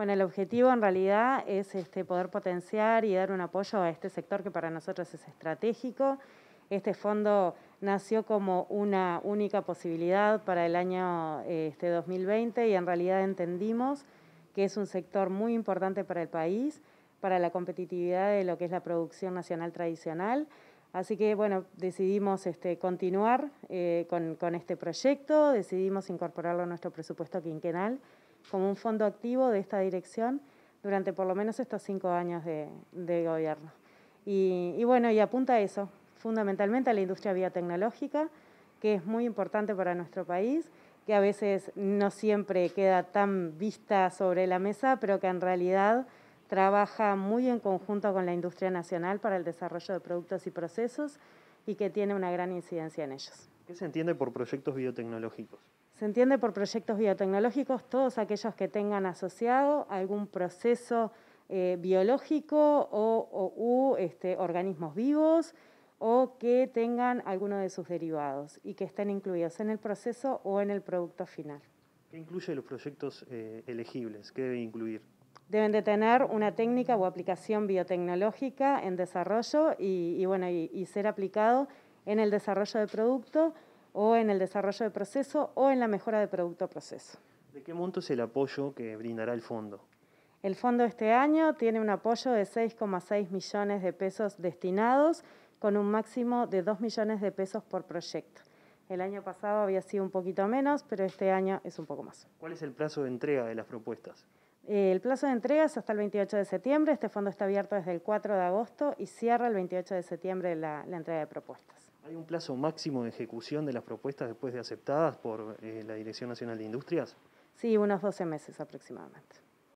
Bueno, el objetivo en realidad es este, poder potenciar y dar un apoyo a este sector que para nosotros es estratégico. Este fondo nació como una única posibilidad para el año este, 2020 y en realidad entendimos que es un sector muy importante para el país, para la competitividad de lo que es la producción nacional tradicional. Así que, bueno, decidimos este, continuar eh, con, con este proyecto, decidimos incorporarlo a nuestro presupuesto quinquenal como un fondo activo de esta dirección durante por lo menos estos cinco años de, gobierno. Y, y, bueno, y apunta a eso, fundamentalmente a la industria biotecnológica, que es muy importante para nuestro país, que a veces no siempre queda tan vista sobre la mesa, pero que en realidad trabaja muy en conjunto con la industria nacional para el desarrollo de productos y procesos y que tiene una gran incidencia en ellos. ¿Qué se entiende por proyectos biotecnológicos? Se entiende por proyectos biotecnológicos todos aquellos que tengan asociado algún proceso eh, biológico o, u, este, organismos vivos o que tengan alguno de sus derivados y que estén incluidos en el proceso o en el producto final. ¿Qué incluye los proyectos eh, elegibles? ¿Qué deben incluir? Deben de tener una técnica o aplicación biotecnológica en desarrollo y, bueno, y ser aplicado en el desarrollo de producto o en el desarrollo de proceso o en la mejora de producto proceso. ¿De qué monto es el apoyo que brindará el fondo? El fondo este año tiene un apoyo de 6,6 millones de pesos destinados con un máximo de 2 millones de pesos por proyecto. El año pasado había sido un poquito menos, pero este año es un poco más. ¿Cuál es el plazo de entrega de las propuestas? Eh, el plazo de entrega es hasta el 28 de septiembre. Este fondo está abierto desde el 4 de agosto y cierra el 28 de septiembre la, la entrega de propuestas. ¿Hay un plazo máximo de ejecución de las propuestas después de aceptadas por eh, la Dirección Nacional de Industrias? Sí, unos 12 meses aproximadamente.